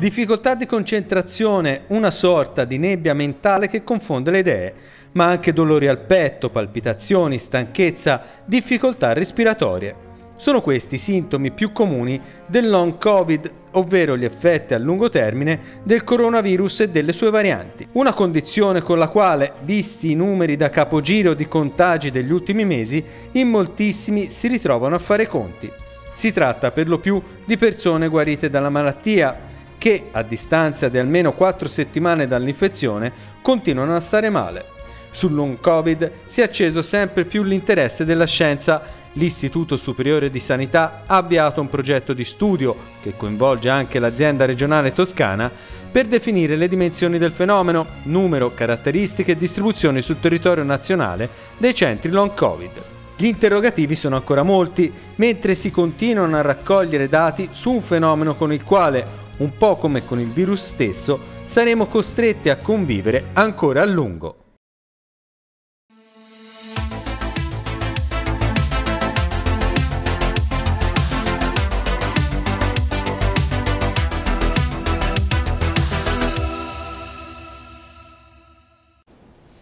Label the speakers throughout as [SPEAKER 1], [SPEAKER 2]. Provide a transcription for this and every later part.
[SPEAKER 1] Difficoltà di concentrazione, una sorta di nebbia mentale che confonde le idee, ma anche dolori al petto, palpitazioni, stanchezza, difficoltà respiratorie. Sono questi i sintomi più comuni del long Covid, ovvero gli effetti a lungo termine del coronavirus e delle sue varianti. Una condizione con la quale, visti i numeri da capogiro di contagi degli ultimi mesi, in moltissimi si ritrovano a fare conti. Si tratta per lo più di persone guarite dalla malattia, che, a distanza di almeno 4 settimane dall'infezione, continuano a stare male. Sul long Covid si è acceso sempre più l'interesse della scienza. L'Istituto Superiore di Sanità ha avviato un progetto di studio, che coinvolge anche l'azienda regionale toscana, per definire le dimensioni del fenomeno, numero, caratteristiche e distribuzione sul territorio nazionale dei centri long Covid. Gli interrogativi sono ancora molti, mentre si continuano a raccogliere dati su un fenomeno con il quale un po' come con il virus stesso, saremo costretti a convivere ancora a lungo.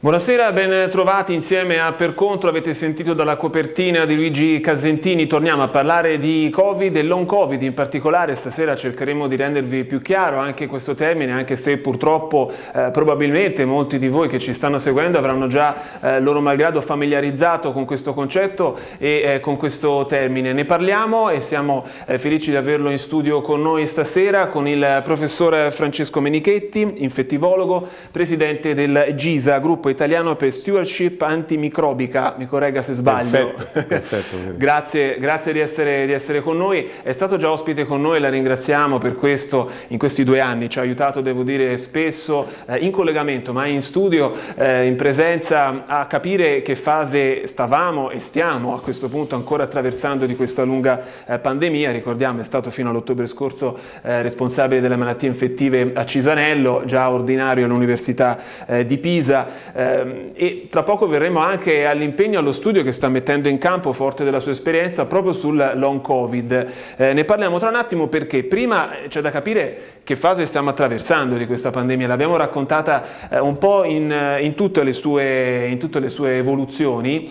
[SPEAKER 2] Buonasera, ben trovati insieme a Per Contro, avete sentito dalla copertina di Luigi Casentini, torniamo a parlare di Covid e long Covid in particolare, stasera cercheremo di rendervi più chiaro anche questo termine, anche se purtroppo eh, probabilmente molti di voi che ci stanno seguendo avranno già eh, loro malgrado familiarizzato con questo concetto e eh, con questo termine. Ne parliamo e siamo eh, felici di averlo in studio con noi stasera con il professor Francesco Menichetti, infettivologo, presidente del GISA, gruppo Corpo Italiano per Stewardship Antimicrobica, mi corregga se sbaglio. Perfetto, perfetto. grazie, grazie di, essere, di essere con noi, è stato già ospite con noi, la ringraziamo per questo, in questi due anni ci ha aiutato, devo dire, spesso eh, in collegamento, ma in studio, eh, in presenza, a capire che fase stavamo e stiamo a questo punto ancora attraversando di questa lunga eh, pandemia, ricordiamo è stato fino all'ottobre scorso eh, responsabile delle malattie infettive a Cisanello, già ordinario all'Università eh, di Pisa, Ehm, e tra poco verremo anche all'impegno allo studio che sta mettendo in campo, forte della sua esperienza, proprio sul long covid. Eh, ne parliamo tra un attimo perché prima eh, c'è da capire che fase stiamo attraversando di questa pandemia, l'abbiamo raccontata eh, un po' in, in, tutte sue, in, tutte le sue, evoluzioni.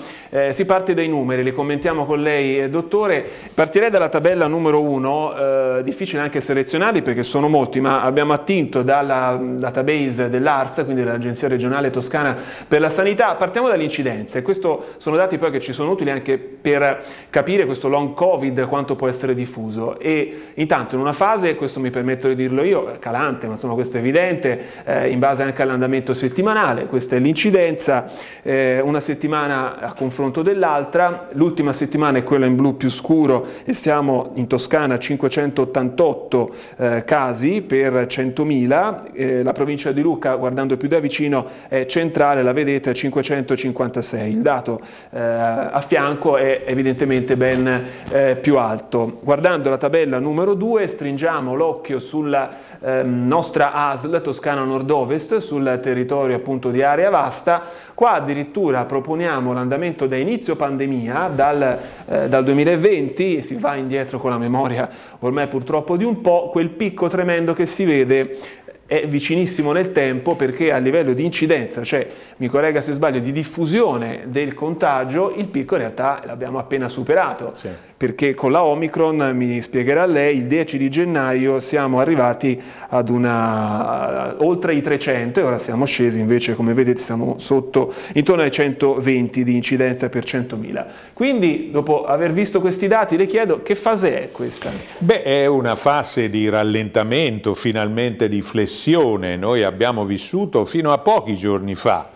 [SPEAKER 2] si parte dai numeri, li commentiamo con lei, dottore. Partirei dalla tabella numero 1, difficile anche selezionarli perché sono molti, ma abbiamo attinto dalla mm, database dell'ARS, quindi dell'Agenzia regionale toscana per la sanità. Partiamo dall'incidenza e questi sono dati poi che ci sono utili anche per capire questo long covid quanto può essere diffuso e intanto in una fase, questo mi permetto di dirlo io, calante, ma insomma questo è evidente, eh, in base anche all'andamento settimanale, questa è l'incidenza, eh, una settimana a confronto dell'altra, l'ultima settimana è quella in blu più scuro e siamo in Toscana a 588 eh, casi per 100.000, eh, la provincia di Lucca guardando più da vicino è centrale totale, la vedete, 556. Il dato eh, a fianco è evidentemente ben eh, più alto. Guardando la tabella numero 2, stringiamo l'occhio sulla eh, nostra ASL Toscana Nord-Ovest, sul territorio appunto di area vasta. Qua addirittura proponiamo l'andamento da inizio pandemia, dal, eh, dal 2020, si va indietro con la memoria ormai purtroppo di un po', quel picco tremendo che si vede è vicinissimo nel tempo perché a livello di incidenza, cioè mi corregga se sbaglio, di diffusione del contagio, il picco in realtà l'abbiamo appena superato. Sì perché con la Omicron, mi spiegherà lei, il 10 di gennaio siamo arrivati ad una, oltre i 300 e ora siamo scesi invece come vedete siamo sotto intorno ai 120 di incidenza per 100.000. Quindi dopo aver visto questi dati le chiedo che fase è questa?
[SPEAKER 3] Beh è una fase di rallentamento, finalmente di flessione, noi abbiamo vissuto fino a pochi giorni fa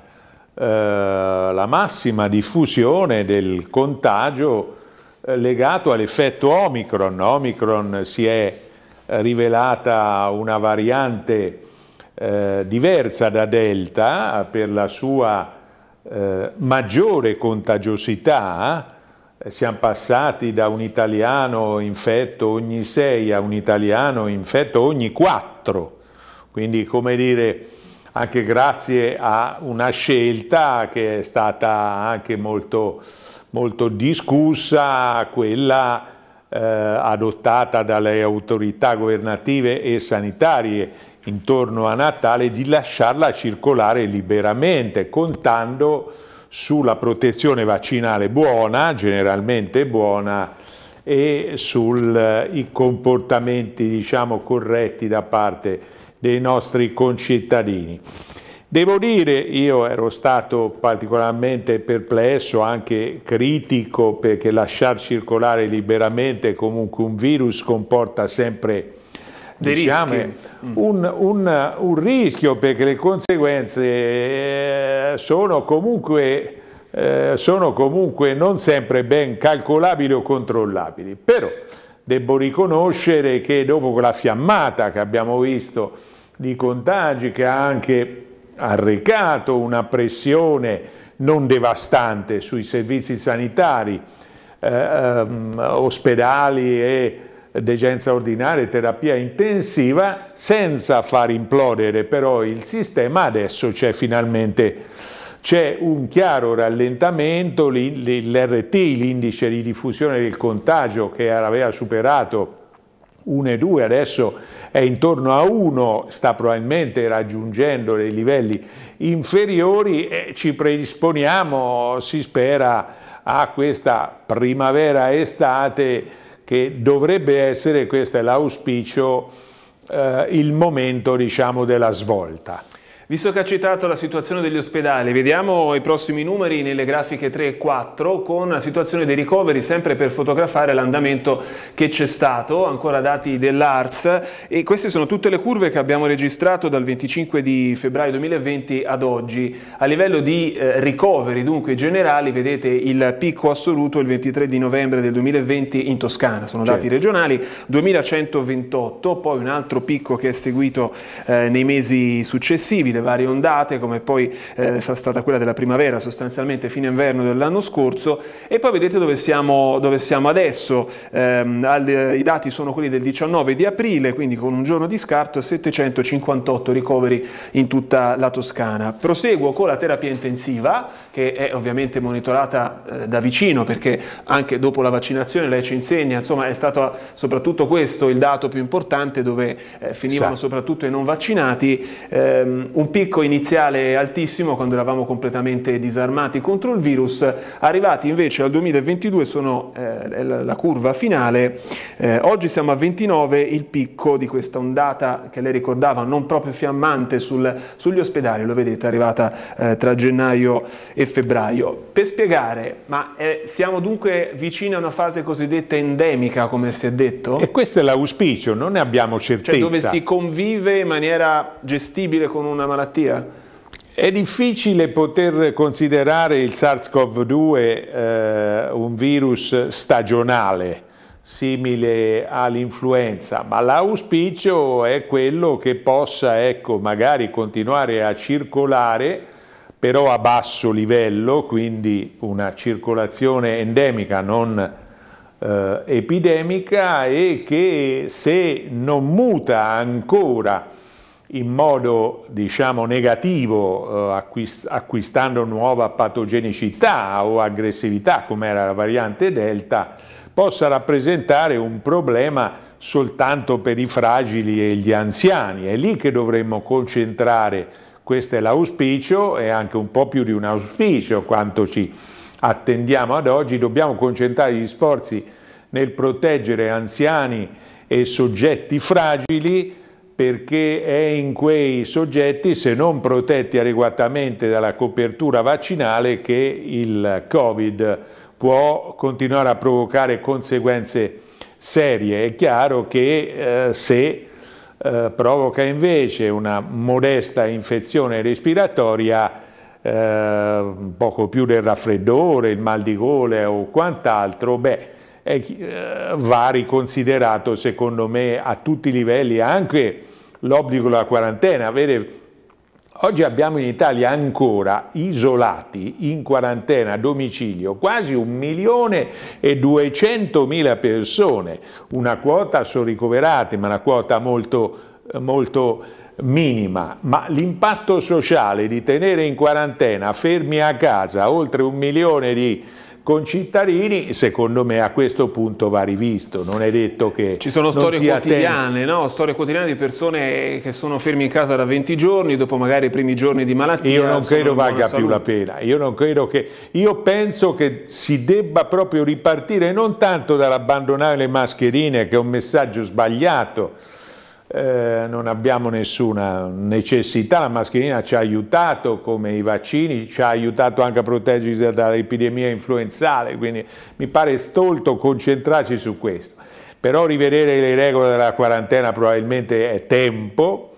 [SPEAKER 3] eh, la massima diffusione del contagio eh, legato all'effetto Omicron. Omicron si è eh, rivelata una variante eh, diversa da Delta per la sua eh, maggiore contagiosità. Eh, siamo passati da un italiano infetto ogni 6 a un italiano infetto ogni 4. Quindi, come dire, anche grazie a una scelta che è stata anche molto, molto discussa, quella eh, adottata dalle autorità governative e sanitarie intorno a Natale di lasciarla circolare liberamente, contando sulla protezione vaccinale buona, generalmente buona, e sui comportamenti diciamo, corretti da parte dei nostri concittadini. Devo dire, io ero stato particolarmente perplesso, anche critico, perché lasciar circolare liberamente comunque un virus comporta sempre diciamo, mm. un, un, un, rischio, perché le conseguenze eh, sono comunque, eh, sono comunque non sempre ben calcolabili o controllabili. Però devo riconoscere che dopo quella fiammata che abbiamo visto di contagi che ha anche arrecato una pressione non devastante sui servizi sanitari, eh, ehm, ospedali e degenza ordinaria e terapia intensiva senza far implodere però il sistema, adesso c'è finalmente c'è un chiaro rallentamento, l'RT, l'indice di diffusione del contagio che aveva superato 1,2 adesso è intorno a 1, sta probabilmente raggiungendo dei livelli inferiori e ci predisponiamo, si spera, a questa primavera-estate che dovrebbe essere, questo è l'auspicio, eh, il momento diciamo, della svolta.
[SPEAKER 2] Visto che ha citato la situazione degli ospedali, vediamo i prossimi numeri nelle grafiche 3 e 4 con la situazione dei ricoveri, sempre per fotografare l'andamento che c'è stato, ancora dati dell'ARS e queste sono tutte le curve che abbiamo registrato dal 25 di febbraio 2020 ad oggi. A livello di eh, ricoveri dunque generali vedete il picco assoluto il 23 di novembre del 2020 in Toscana, sono dati certo. regionali, 2128, poi un altro picco che è seguito eh, nei mesi successivi, delle varie ondate, come poi eh, è stata quella della primavera, sostanzialmente fine inverno dell'anno scorso, e poi vedete dove siamo, dove siamo adesso, ehm, al, eh, i dati sono quelli del 19 di aprile, quindi con un giorno di scarto 758 ricoveri in tutta la Toscana. Proseguo con la terapia intensiva, che è ovviamente monitorata eh, da vicino, perché anche dopo la vaccinazione lei ci insegna, insomma è stato soprattutto questo il dato più importante dove eh, finivano sì. soprattutto i non vaccinati, ehm, un picco iniziale altissimo quando eravamo completamente disarmati contro il virus, arrivati invece al 2022 sono eh, la curva finale, eh, oggi siamo a 29, il picco di questa ondata che lei ricordava non proprio fiammante sul, sugli ospedali, lo vedete, arrivata eh, tra gennaio e febbraio. Per spiegare, ma eh, siamo dunque vicini a una fase cosiddetta endemica, come si è detto? E questo è l'auspicio, non ne abbiamo certezza. Cioè dove si convive in maniera gestibile con una malattia malattia?
[SPEAKER 3] È difficile poter considerare il SARS-CoV-2 eh, un virus stagionale, simile all'influenza, ma l'auspicio è quello che possa ecco, magari continuare a circolare, però a basso livello, quindi una circolazione endemica, non eh, epidemica, e che se non muta ancora in modo diciamo, negativo, eh, acquistando nuova patogenicità o aggressività, come era la variante Delta, possa rappresentare un problema soltanto per i fragili e gli anziani. È lì che dovremmo concentrare, questo è l'auspicio è anche un po' più di un auspicio quanto ci attendiamo ad oggi, dobbiamo concentrare gli sforzi nel proteggere anziani e soggetti fragili perché è in quei soggetti, se non protetti adeguatamente dalla copertura vaccinale, che il Covid può continuare a provocare conseguenze serie. È chiaro che eh, se eh, provoca invece una modesta infezione respiratoria, eh, poco più del raffreddore, il mal di gola o quant'altro, beh, eh, va riconsiderato secondo me a tutti i livelli anche l'obbligo della quarantena. Vede, oggi abbiamo in Italia ancora isolati in quarantena a domicilio quasi un milione e duecentomila persone, una quota sono ricoverate ma una quota molto, molto minima, ma l'impatto sociale di tenere in quarantena fermi a casa oltre un milione di persone con Cittarini, secondo me a questo punto va rivisto, non è detto che... Ci sono storie quotidiane,
[SPEAKER 2] no? storie quotidiane di persone che sono fermi in casa da 20 giorni, dopo magari i primi giorni di malattia. Io non credo valga più la pena, io non credo che... Io penso che si debba
[SPEAKER 3] proprio ripartire non tanto dall'abbandonare le mascherine, che è un messaggio sbagliato, eh, non abbiamo nessuna necessità, la mascherina ci ha aiutato come i vaccini, ci ha aiutato anche a proteggersi dall'epidemia influenzale, quindi mi pare stolto concentrarci su questo. Però rivedere le regole della quarantena probabilmente è tempo,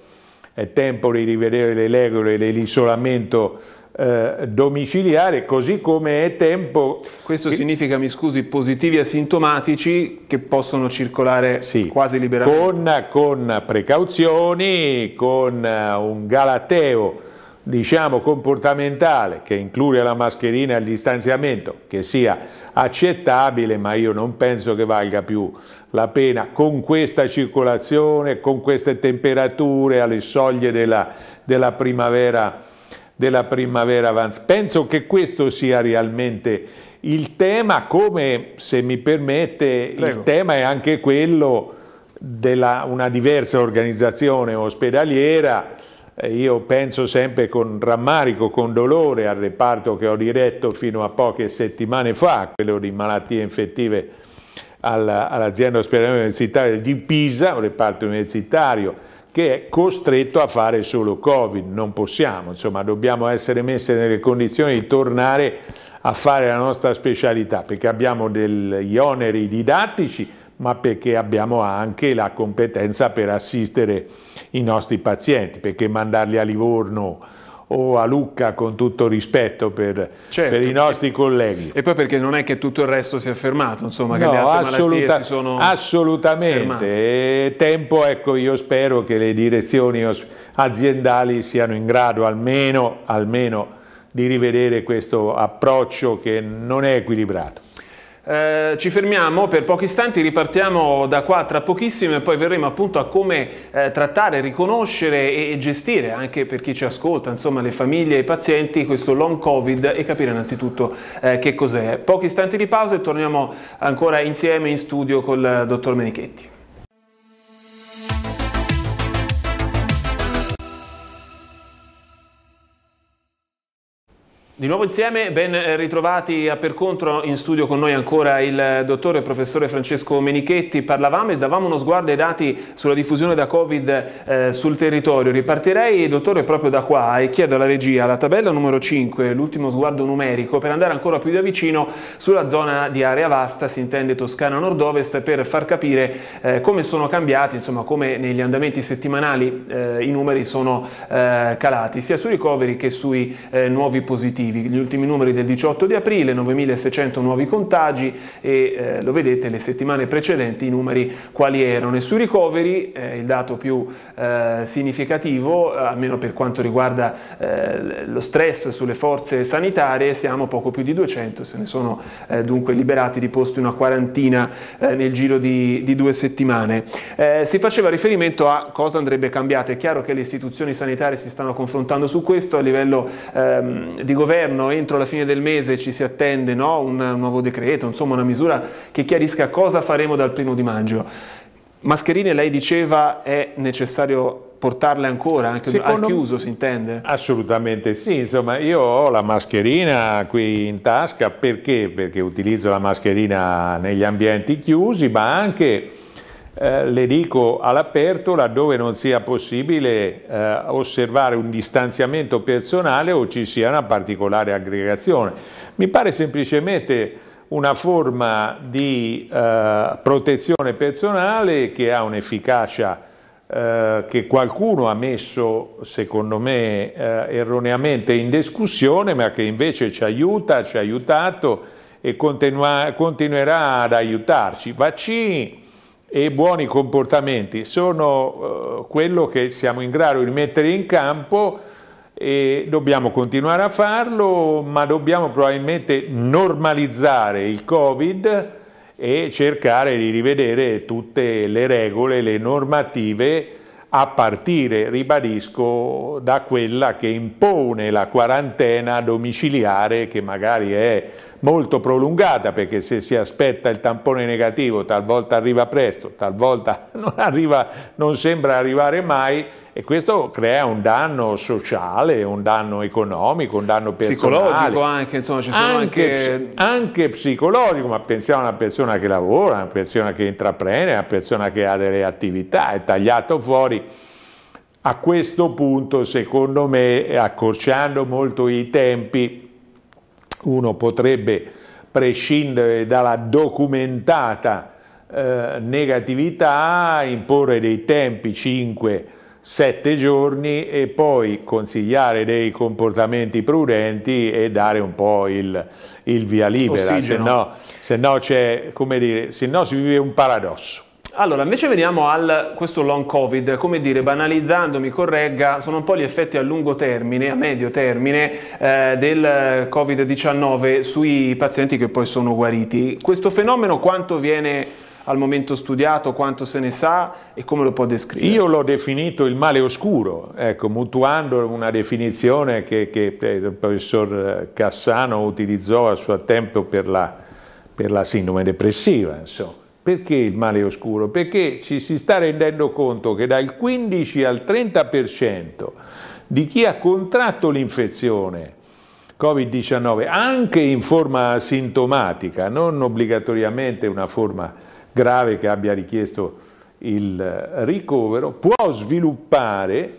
[SPEAKER 3] è tempo di rivedere le regole dell'isolamento
[SPEAKER 2] eh, domiciliare, così come è tempo... Questo che... significa, mi scusi, positivi asintomatici che possono circolare sì, quasi liberamente. Con,
[SPEAKER 3] con precauzioni, con eh, un galateo diciamo comportamentale che include la mascherina e il distanziamento che sia accettabile ma io non penso che valga più la pena con questa circolazione con queste temperature alle soglie della, della primavera della primavera avanza. Penso che questo sia realmente il tema, come se mi permette, Prego. il tema è anche quello di una diversa organizzazione ospedaliera. Eh, io penso sempre con rammarico, con dolore al reparto che ho diretto fino a poche settimane fa, quello di malattie infettive all'azienda ospedaliera universitaria di Pisa, un reparto universitario che è costretto a fare solo Covid, non possiamo, insomma dobbiamo essere messi nelle condizioni di tornare a fare la nostra specialità, perché abbiamo degli oneri didattici, ma perché abbiamo anche la competenza per assistere i nostri pazienti, perché mandarli a Livorno o a Lucca con tutto rispetto per,
[SPEAKER 2] certo. per, i nostri colleghi. E poi perché non è che tutto il resto sia fermato, insomma, che no, le altre assoluta, si sono
[SPEAKER 3] Assolutamente, tempo, ecco, io spero che le direzioni aziendali siano in grado almeno, almeno di rivedere questo approccio che non è equilibrato.
[SPEAKER 2] Eh, ci fermiamo per pochi istanti, ripartiamo da qua tra pochissimo e poi verremo appunto a come eh, trattare, riconoscere e, e, gestire anche per chi ci ascolta, insomma le famiglie e i pazienti, questo long covid e capire innanzitutto eh, che cos'è. Pochi istanti di pausa e torniamo ancora insieme in studio col eh, dottor Menichetti. Di nuovo insieme, ben ritrovati a Percontro, in studio con noi ancora il dottore e professore Francesco Menichetti. Parlavamo e davamo uno sguardo ai dati sulla diffusione da Covid eh, sul territorio. Ripartirei, dottore, proprio da qua e chiedo alla regia la tabella numero 5, l'ultimo sguardo numerico, per andare ancora più da vicino sulla zona di area vasta, si intende Toscana Nord-Ovest, per far capire eh, come sono cambiati, insomma come negli andamenti settimanali eh, i numeri sono eh, calati, sia sui ricoveri che sui eh, nuovi positivi positivi, gli ultimi numeri del 18 di aprile, 9.600 nuovi contagi e eh, lo vedete le settimane precedenti i numeri quali erano. E sui ricoveri eh, il dato più eh, significativo, eh, almeno per quanto riguarda eh, lo stress sulle forze sanitarie, siamo poco più di 200, se ne sono dunque liberati di posti una quarantina nel giro di, di due settimane. si faceva riferimento a cosa andrebbe cambiato, è chiaro che le istituzioni sanitarie si stanno confrontando su questo a livello ehm, di governo governo entro la fine del mese ci si attende no? un, nuovo decreto, insomma una misura che chiarisca cosa faremo dal primo di maggio. Mascherine, lei diceva, è necessario portarle ancora, anche Secondo... al chiuso si
[SPEAKER 3] intende? Assolutamente sì, insomma io ho la mascherina qui in tasca perché? Perché utilizzo la mascherina negli ambienti chiusi ma anche eh, le dico all'aperto laddove non sia possibile eh, osservare un distanziamento personale o ci sia una particolare aggregazione. Mi pare semplicemente una forma di eh, protezione personale che ha un'efficacia eh, che qualcuno ha messo, secondo me, eh, erroneamente in discussione, ma che invece ci aiuta, ci ha aiutato e continua, continuerà ad aiutarci. Vaccini, e buoni comportamenti sono eh, quello che siamo in grado di mettere in campo e dobbiamo continuare a farlo, ma dobbiamo probabilmente normalizzare il Covid e cercare di rivedere tutte le regole, le normative a partire, ribadisco, da quella che impone la quarantena domiciliare che magari è molto prolungata perché se si aspetta il tampone negativo talvolta arriva presto, talvolta non, arriva, non sembra arrivare mai e questo crea un danno sociale, un danno economico, un danno personale. Psicologico
[SPEAKER 2] anche, insomma ci sono anche... Anche,
[SPEAKER 3] anche psicologico, ma pensiamo a una persona che lavora, a una persona che intraprende, a una persona che ha delle attività, è tagliato fuori. A questo punto, secondo me, accorciando molto i tempi, uno potrebbe prescindere dalla documentata eh, negatività, imporre dei tempi 5 sette giorni e poi consigliare dei comportamenti prudenti e dare un po' il, il via libera, se no, se no, dire, se no si vive un paradosso.
[SPEAKER 2] Allora, invece veniamo a questo long covid, come dire, banalizzando, mi corregga, sono un po' gli effetti a lungo termine, a medio termine, eh, del covid-19 sui pazienti che poi sono guariti. Questo fenomeno quanto viene al momento studiato, quanto se ne sa e come lo può descrivere?
[SPEAKER 3] Io l'ho definito il male oscuro, ecco, mutuando una definizione che, che, il professor Cassano utilizzò a suo tempo per la, per la sindrome depressiva. Insomma. Perché il male oscuro? Perché ci si sta rendendo conto che dal 15 al 30% di chi ha contratto l'infezione Covid-19, anche in forma sintomatica, non obbligatoriamente una forma grave che abbia richiesto il eh, ricovero, può sviluppare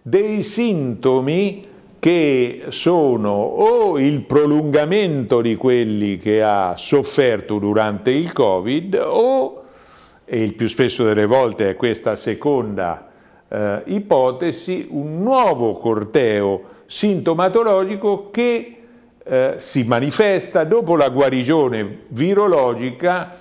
[SPEAKER 3] dei sintomi che sono o il prolungamento di quelli che ha sofferto durante il Covid o, e il più spesso delle volte è questa seconda eh, ipotesi, un nuovo corteo sintomatologico che eh, si manifesta dopo la guarigione virologica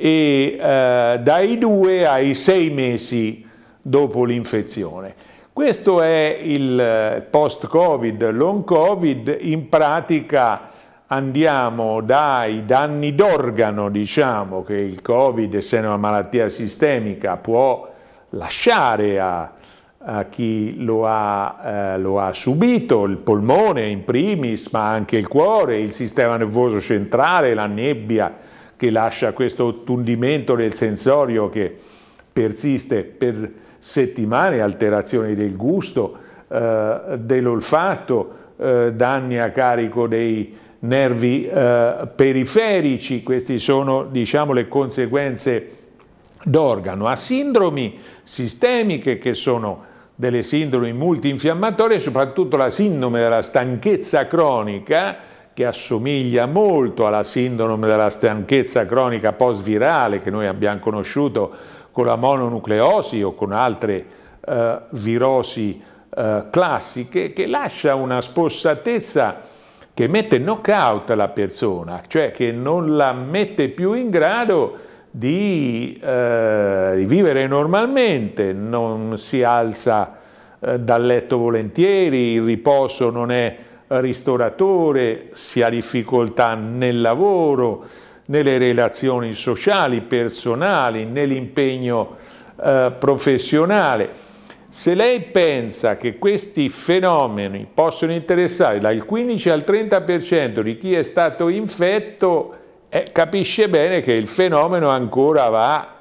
[SPEAKER 3] e eh, dai due ai sei mesi dopo l'infezione. Questo è il eh, post-Covid, long Covid, in pratica andiamo dai danni d'organo, diciamo, che il Covid, essendo una malattia sistemica, può lasciare a, a chi lo ha, eh, lo ha, subito, il polmone in primis, ma anche il cuore, il sistema nervoso centrale, la nebbia, che lascia questo tundimento del sensorio che persiste per settimane, alterazioni del gusto, eh, dell'olfatto, eh, danni a carico dei nervi eh, periferici, queste sono diciamo, le conseguenze d'organo, a sindromi sistemiche che sono delle sindromi multinfiammatorie, soprattutto la sindrome della stanchezza cronica, che assomiglia molto alla sindrome della stanchezza cronica post-virale che noi abbiamo conosciuto con la mononucleosi o con altre eh, virosi eh, classiche, che lascia una spossatezza che mette knockout la persona, cioè che non la mette più in grado di, eh, vivere normalmente, non si alza eh, dal letto volentieri, il riposo non è ristoratore, si ha difficoltà nel lavoro, nelle relazioni sociali, personali, nell'impegno eh, professionale. Se lei pensa che questi fenomeni possono interessare dal 15 al 30% di chi è stato infetto, eh, capisce bene che il fenomeno ancora va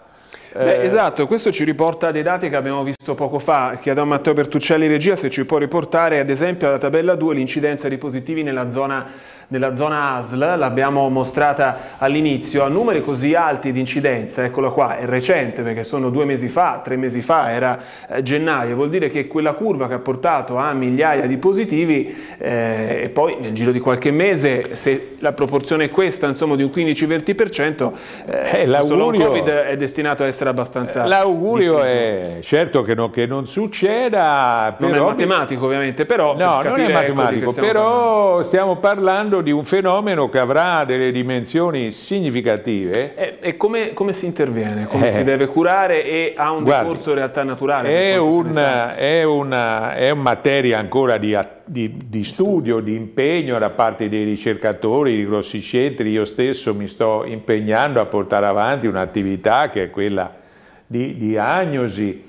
[SPEAKER 2] Beh, eh, esatto, questo ci riporta dei dati che abbiamo visto poco fa. Chiedo a Matteo Bertuccelli regia se ci può riportare ad esempio alla tabella 2 l'incidenza di positivi nella zona nella zona ASL, l'abbiamo mostrata all'inizio, a numeri così alti di incidenza, eccola qua, è recente perché sono due mesi fa, tre mesi fa, era eh, gennaio, vuol dire che quella curva che ha portato a migliaia di positivi eh, e poi nel giro di qualche mese, se la proporzione è questa, insomma di un 15-20%, eh, eh, l'augurio Covid è destinato a essere abbastanza eh, L'augurio è certo
[SPEAKER 3] che, no, che, non
[SPEAKER 2] succeda, non è matematico ovviamente, però no, non è matematico,
[SPEAKER 3] però stiamo parlando parlando di un fenomeno che avrà delle dimensioni significative.
[SPEAKER 2] E, e come, come, si interviene? Come eh, si deve curare? E ha un guardi, decorso in realtà naturale? È, una,
[SPEAKER 3] è, una, è una materia ancora di, di, di studio, di impegno da parte dei ricercatori, di grossi centri. Io stesso mi sto impegnando a portare avanti un'attività che è quella di diagnosi,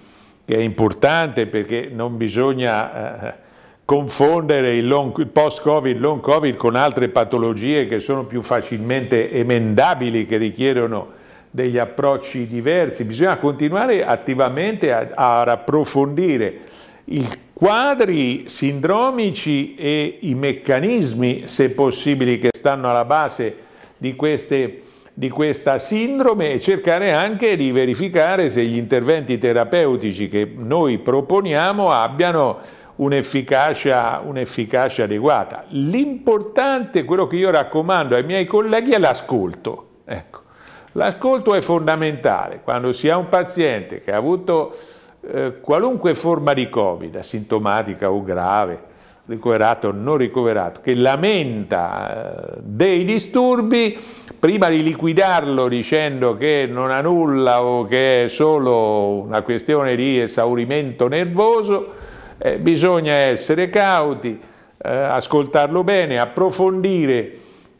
[SPEAKER 3] che è importante perché non bisogna... Eh, confondere il, long, il post-Covid, long Covid con altre patologie che sono più facilmente emendabili, che richiedono degli approcci diversi. Bisogna continuare attivamente a, a approfondire i quadri sindromici e i meccanismi, se possibili, che stanno alla base di, queste, di questa sindrome e cercare anche di verificare se gli interventi terapeutici che noi proponiamo abbiano un'efficacia, un'efficacia adeguata. L'importante, quello che io raccomando ai miei colleghi, è l'ascolto. Ecco. L'ascolto è fondamentale. Quando si ha un paziente che ha avuto eh, qualunque forma di Covid, asintomatica o grave, ricoverato o non ricoverato, che lamenta eh, dei disturbi, prima di liquidarlo dicendo che non ha nulla o che è solo una questione di esaurimento nervoso, eh, bisogna essere cauti, eh, ascoltarlo bene, approfondire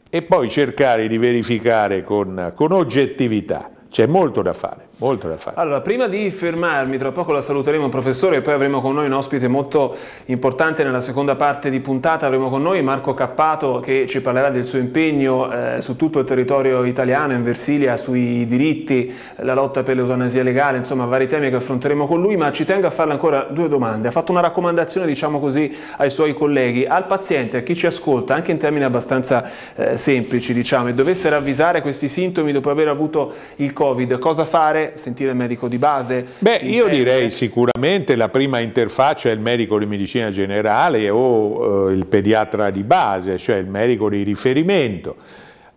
[SPEAKER 3] e poi cercare di verificare con, con oggettività. C'è molto da fare molto da fare.
[SPEAKER 2] Allora, prima di fermarmi, tra poco la saluteremo professore e poi avremo con noi un ospite molto importante nella seconda parte di puntata, avremo con noi Marco Cappato che ci parlerà del suo impegno eh, su tutto il territorio italiano, in Versilia, sui diritti, la lotta per l'eutanasia legale, insomma vari temi che affronteremo con lui, ma ci tengo a farle ancora due domande. Ha fatto una raccomandazione, diciamo così, ai suoi colleghi, al paziente, a chi ci ascolta, anche in termini abbastanza eh, semplici, diciamo, e dovesse ravvisare questi sintomi dopo aver avuto il Covid, cosa fare? sentire il medico di base?
[SPEAKER 3] Beh, io intende... direi sicuramente la prima interfaccia è il medico di medicina generale o eh, il pediatra di base, cioè il medico di riferimento.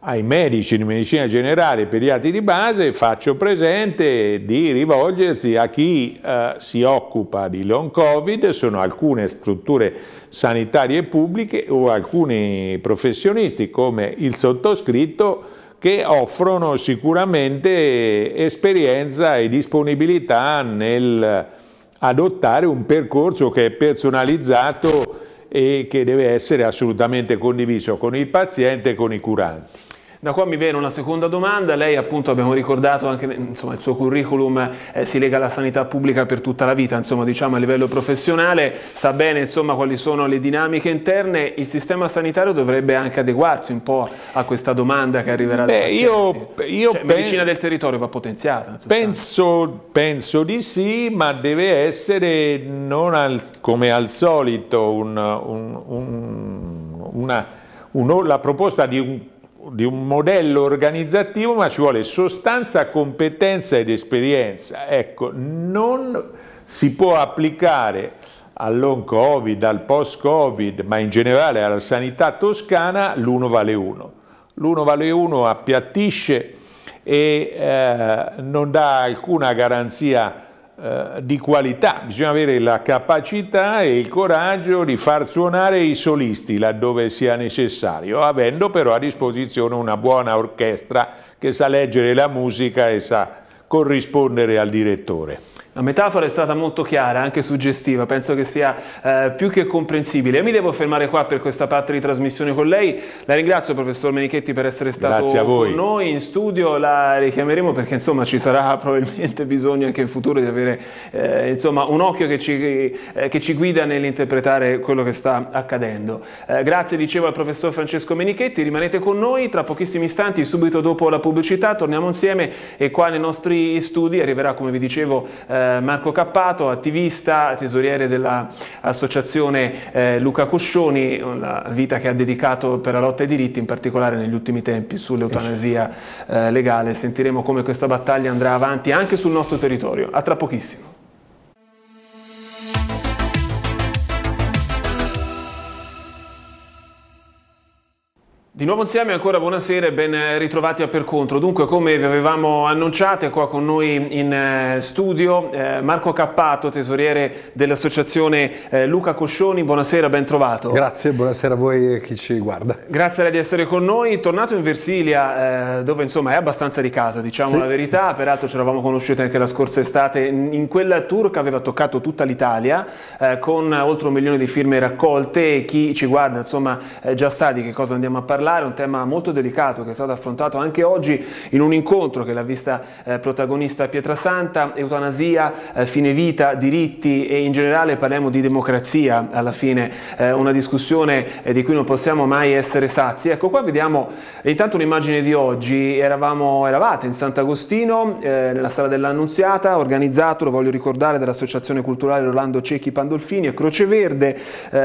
[SPEAKER 3] Ai medici di medicina generale e pediatri di base faccio presente di rivolgersi a chi eh, si occupa di long covid, sono alcune strutture sanitarie pubbliche o alcuni professionisti come il sottoscritto che offrono sicuramente esperienza e disponibilità nel adottare un percorso che è personalizzato e che deve essere assolutamente condiviso con il paziente e con i curanti.
[SPEAKER 2] Da qua mi viene una seconda domanda, lei appunto abbiamo ricordato anche insomma, il suo curriculum eh, si lega alla sanità pubblica per tutta la vita, insomma diciamo a livello professionale, sa bene insomma quali sono le dinamiche interne, il sistema sanitario dovrebbe anche adeguarsi un po' a questa domanda che arriverà Beh, dai io, io cioè, medicina del territorio va potenziata. Penso, penso, di sì, ma
[SPEAKER 3] deve essere non al, come al solito un, un, un, una, la proposta di un di un modello organizzativo, ma ci vuole sostanza, competenza ed esperienza. Ecco, non si può applicare al covid, al post covid, ma in generale alla sanità toscana, l'uno vale uno. L'uno vale uno appiattisce e eh, non dà alcuna garanzia eh, di qualità, bisogna avere la capacità e il coraggio di far suonare i solisti laddove sia necessario, avendo però a disposizione una buona orchestra
[SPEAKER 2] che sa leggere la musica e sa corrispondere al direttore. La metafora è stata molto chiara, anche suggestiva, penso che sia eh, più che comprensibile. Io mi devo fermare qua per questa parte di trasmissione con lei. La ringrazio professor Menichetti per essere stato con noi in studio, la richiameremo perché insomma ci sarà probabilmente bisogno anche in futuro di avere eh, insomma, un occhio che ci, eh, che ci guida nell'interpretare quello che sta accadendo. Eh, grazie dicevo al professor Francesco Menichetti, rimanete con noi, tra pochissimi istanti, subito dopo la pubblicità, torniamo insieme e qua nei nostri studi arriverà come vi dicevo eh, eh, Marco Cappato, attivista, tesoriere dell'associazione eh, Luca Coscioni, una vita che ha dedicato per la lotta ai diritti, in particolare negli ultimi tempi sull'eutanasia eh, legale. Sentiremo come questa battaglia andrà avanti anche sul nostro territorio. A tra pochissimo. Di nuovo insieme, ancora buonasera e ben eh, ritrovati a Percontro. Dunque, come vi avevamo annunciato, è qua con noi in eh, studio eh, Marco Cappato, tesoriere dell'associazione Luca Coscioni. Buonasera, ben trovato. Grazie,
[SPEAKER 4] buonasera a voi e chi ci guarda.
[SPEAKER 2] Grazie a lei di essere con noi. Tornato in Versilia, dove insomma è abbastanza di casa, diciamo sì. la verità. Peraltro ci eravamo conosciuti anche la scorsa estate. In quella tour che aveva toccato tutta l'Italia, con oltre un milione di firme raccolte. Chi ci guarda, insomma, già sa di che cosa andiamo a parlare particolare un tema molto delicato che è stato affrontato anche oggi in un incontro che l'ha vista eh, protagonista Pietrasanta, eutanasia, eh, fine vita, diritti e in generale parliamo di democrazia alla fine, eh, una discussione eh, di cui non possiamo mai essere sazi. Ecco qua vediamo eh, intanto un'immagine di oggi, Eravamo, eravate in Sant'Agostino eh, nella sala dell'Annunziata, organizzato, lo voglio ricordare, dall'Associazione Culturale Rolando Cecchi Pandolfini e Croce Verde,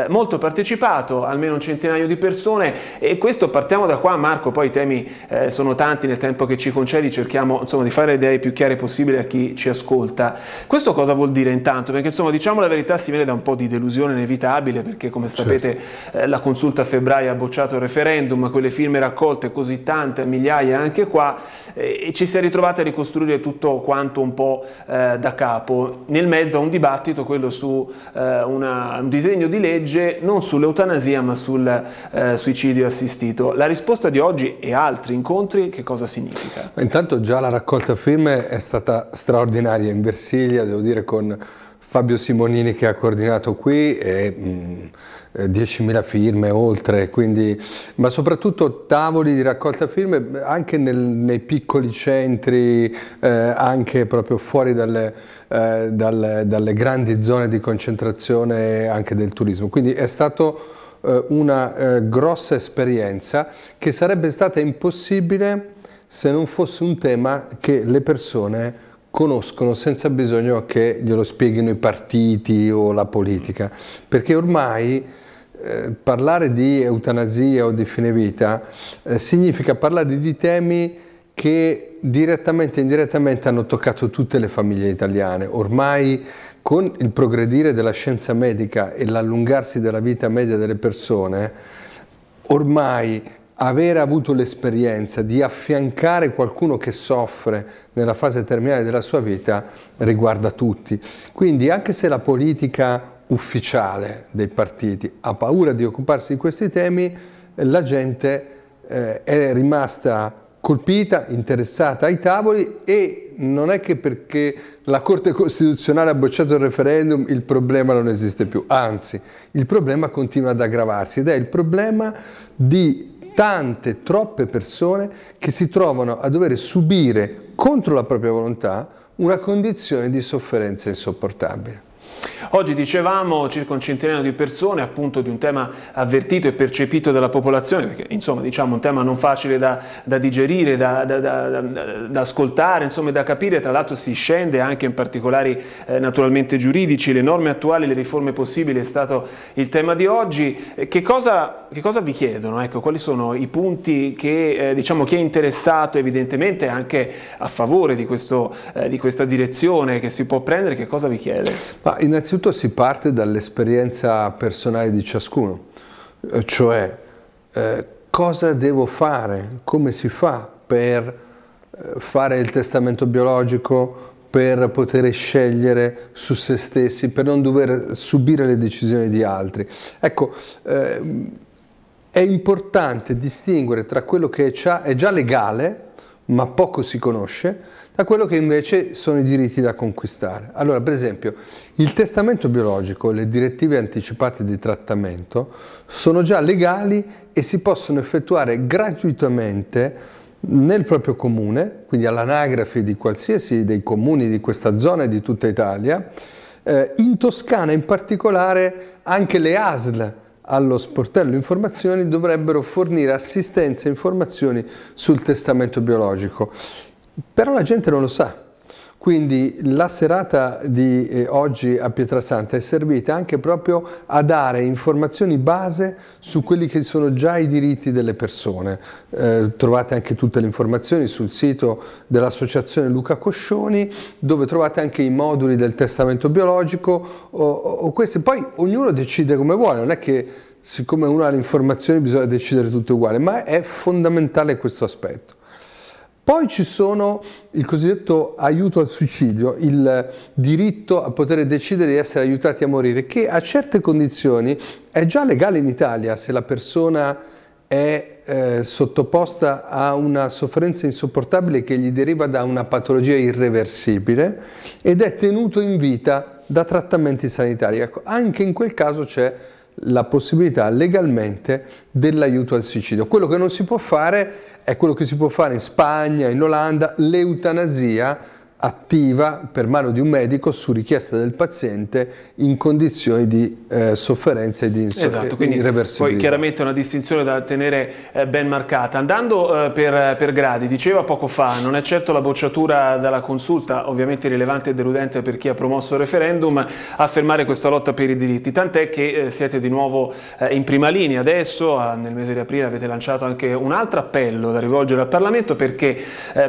[SPEAKER 2] molto partecipato, almeno un centinaio di persone e questo partiamo da qua Marco, poi i temi eh, sono tanti nel tempo che ci concedi, cerchiamo insomma, di fare le idee più chiare possibili a chi ci ascolta. Questo cosa vuol dire intanto? Perché insomma diciamo la verità si vede da un po' di delusione inevitabile perché come sapete certo. eh, la consulta a febbraio ha bocciato il referendum, quelle firme raccolte così tante, migliaia anche qua eh, e ci si è ritrovati a ricostruire tutto quanto un po' eh, da capo. Nel mezzo a un dibattito, quello su eh, una, un disegno di legge non sull'eutanasia ma sul eh, suicidio assistito sentito, la risposta di oggi e altri incontri che cosa significa?
[SPEAKER 4] Intanto già la raccolta firme è stata straordinaria in Versilia, devo dire con Fabio Simonini che ha coordinato qui e mh, mm, 10.000 firme oltre, quindi, ma soprattutto tavoli di raccolta firme anche nel, nei piccoli centri, eh, anche proprio fuori dalle, eh, dalle, dalle grandi zone di concentrazione anche del turismo. Quindi è stato eh, una eh, grossa esperienza che sarebbe stata impossibile se non fosse un tema che le persone conoscono senza bisogno che glielo spieghino i partiti o la politica, perché ormai eh, parlare di eutanasia o di fine vita eh, significa parlare di temi che direttamente e indirettamente hanno toccato tutte le famiglie italiane. Ormai con il progredire della scienza medica e l'allungarsi della vita media delle persone, ormai avere avuto l'esperienza di affiancare qualcuno che soffre nella fase terminale della sua vita riguarda tutti. Quindi anche se la politica ufficiale dei partiti ha paura di occuparsi di questi temi, la gente eh, è rimasta colpita, interessata ai tavoli e non è che perché la Corte Costituzionale ha bocciato il referendum il problema non esiste più, anzi il problema continua ad aggravarsi ed è il problema di tante, troppe persone che si trovano a dover subire contro la propria volontà una condizione di sofferenza insopportabile.
[SPEAKER 2] Oggi dicevamo circa un centinaio di persone, appunto di un tema avvertito e percepito dalla popolazione, perché insomma diciamo un tema non facile da, da digerire, da, da, da, ascoltare, insomma da capire, tra l'altro si scende anche in particolari eh, naturalmente giuridici, le norme attuali, le riforme possibili è stato il tema di oggi. Eh, che cosa, che cosa vi chiedono? Ecco, quali sono i punti che eh, diciamo chi è interessato evidentemente anche a favore di, questo, eh, di questa direzione che si può prendere, che cosa vi chiede?
[SPEAKER 4] Ma innanzitutto innanzitutto si parte dall'esperienza personale di ciascuno, eh, cioè eh, cosa devo fare, come si fa per eh, fare il testamento biologico, per poter scegliere su se stessi, per non dover subire le decisioni di altri. Ecco, eh, è importante distinguere tra quello che è già, è già legale, ma poco si conosce, da quello che invece sono i diritti da conquistare. Allora, per esempio, il testamento biologico, le direttive anticipate di trattamento, sono già legali e si possono effettuare gratuitamente nel proprio comune, quindi all'anagrafe di qualsiasi dei comuni di questa zona e di tutta Italia, eh, in Toscana in particolare anche le ASL allo sportello informazioni dovrebbero fornire assistenza e informazioni sul testamento biologico però la gente non lo sa. Quindi la serata di eh, oggi a Pietrasanta è servita anche proprio a dare informazioni base su quelli che sono già i diritti delle persone. Eh, trovate anche tutte le informazioni sul sito dell'associazione Luca Coscioni dove trovate anche i moduli del testamento biologico o, o queste. Poi ognuno decide come vuole, non è che siccome uno ha le informazioni bisogna decidere tutto uguale, ma è fondamentale questo aspetto. Poi ci sono il cosiddetto aiuto al suicidio, il diritto a poter decidere di essere aiutati a morire, che a certe condizioni è già legale in Italia se la persona è eh, sottoposta a una sofferenza insopportabile che gli deriva da una patologia irreversibile ed è tenuto in vita da trattamenti sanitari. Ecco, anche in quel caso c'è la possibilità legalmente dell'aiuto al suicidio. Quello che non si può fare è quello che si può fare in Spagna, in Olanda, l'eutanasia attiva per mano di un medico su richiesta del paziente in condizioni di eh, sofferenza e di insolvenza. Esatto, eh, quindi poi chiaramente
[SPEAKER 2] una distinzione da tenere eh, ben marcata. Andando eh, per, per, gradi, diceva poco fa, non è certo la bocciatura dalla consulta, ovviamente rilevante e deludente per chi ha promosso il referendum, a fermare questa lotta per i diritti, tant'è che eh, siete di nuovo eh, in prima linea adesso, nel mese di aprile avete lanciato anche un altro appello da rivolgere al Parlamento perché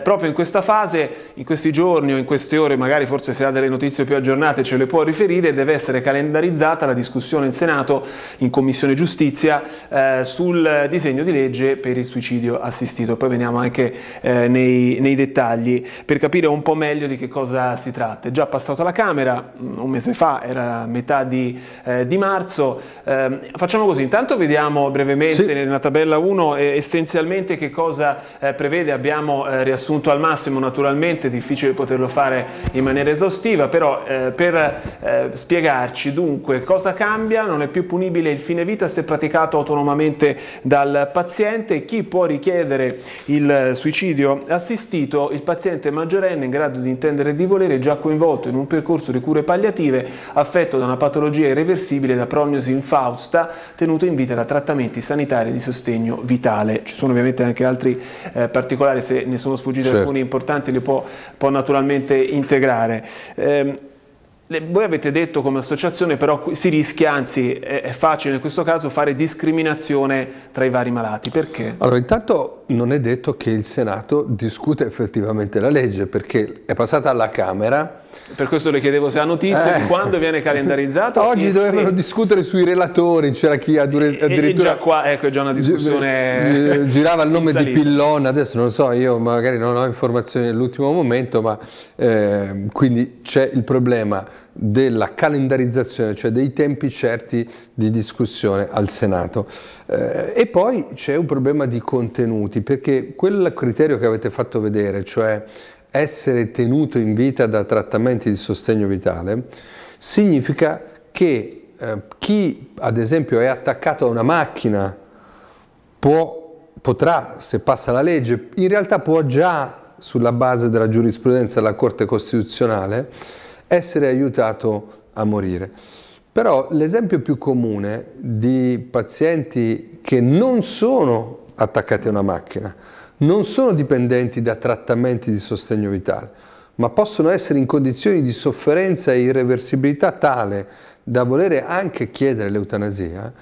[SPEAKER 2] proprio in questa fase, in questi giorni, giorni o in queste ore, magari forse se ha delle notizie più aggiornate ce le può riferire, deve essere calendarizzata la discussione in Senato, in Commissione Giustizia, eh, sul disegno di legge per il suicidio assistito. Poi veniamo anche eh, nei, nei, dettagli per capire un po' meglio di che cosa si tratta. È già passato alla Camera mm, un mese fa, era metà di, eh, di marzo. Ehm, facciamo così, intanto vediamo brevemente sì. nella tabella 1 essenzialmente che cosa eh, prevede. Abbiamo eh, riassunto al massimo naturalmente, difficile poter poterlo fare in maniera esaustiva, però eh, per eh, spiegarci dunque cosa cambia, non è più punibile il fine vita se praticato autonomamente dal paziente, chi può richiedere il eh, suicidio assistito, il paziente maggiorenne in grado di intendere e di volere già coinvolto in un percorso di cure palliative affetto da una patologia irreversibile da prognosi infausta tenuto in vita da trattamenti sanitari di sostegno vitale. Ci sono ovviamente anche altri eh, particolari, se ne sono sfuggiti certo. alcuni importanti li può, può naturalmente naturalmente integrare. Eh, voi avete detto come associazione però si rischia, anzi è facile in questo caso, fare discriminazione tra i vari malati. Perché?
[SPEAKER 4] Allora intanto non è detto che il Senato discuta effettivamente la legge perché è passata alla Camera
[SPEAKER 2] per questo le chiedevo se ha notizie eh. quando viene calendarizzato. Oggi dovevano se...
[SPEAKER 4] discutere sui relatori, c'era chi addirittura... E, e già qua, ecco, è già una discussione... Girava il nome di Pillon, adesso non lo so, io magari non ho informazioni all'ultimo momento, ma eh, quindi c'è il problema della calendarizzazione, cioè dei tempi certi di discussione al Senato. Eh, e poi c'è un problema di contenuti, perché quel criterio che avete fatto vedere, cioè essere tenuto in vita da trattamenti di sostegno vitale, significa che eh, chi ad esempio è attaccato a una macchina può, potrà, se passa la legge, in realtà può già sulla base della giurisprudenza della Corte Costituzionale essere aiutato a morire. Però l'esempio più comune di pazienti che non sono attaccati a una macchina, non sono dipendenti da trattamenti di sostegno vitale, ma possono essere in condizioni di sofferenza e irreversibilità tale da volere anche chiedere l'eutanasia,